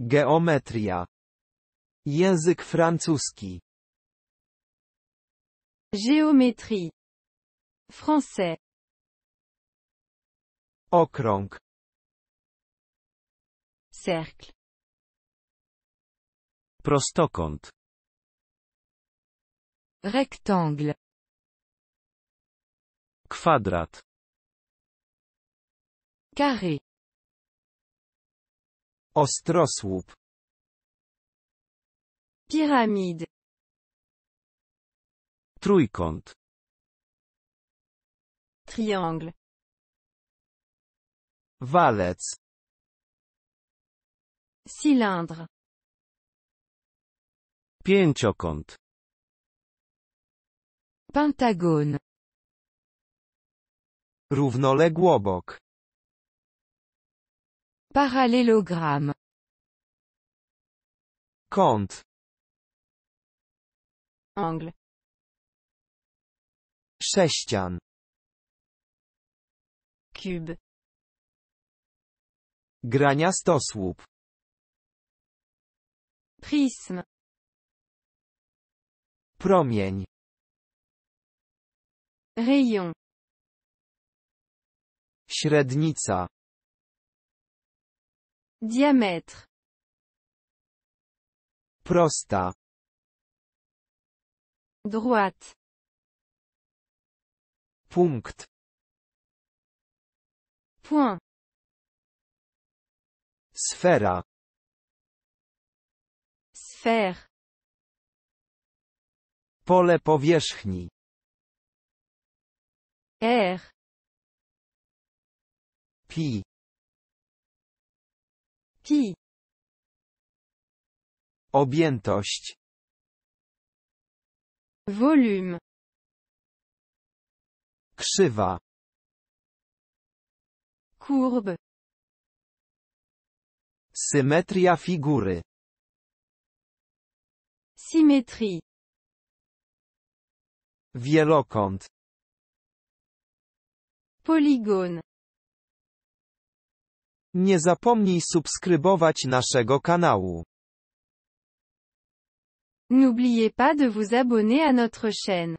Geometria. Język francuski. Géométrie. Français. Okrąg. Cercle. Prostokąt. Rectangle. Kwadrat. Carré. Ostrosłup. Piramide. Trójkąt. Triangle. Walec. Cylindre. Pięciokąt. Pentagone. Równoległobok. Parallélogramme. Kąt. Angle. Sześcian. Cube. Grania stosłup. Prism. Promień. Rayon. Średnica. Diametr. Prosta. Droite. Punkt. Point. Sfera. Sfer. Pole powierzchni. R. Pi. Ki. Objętość. Volume. Krzywa. kurbe, Symetria figury. Symetrii. Wielokąt. Poligone. Nie zapomnij subskrybować naszego kanału. N'oubliez pas de vous abonner à notre chaîne.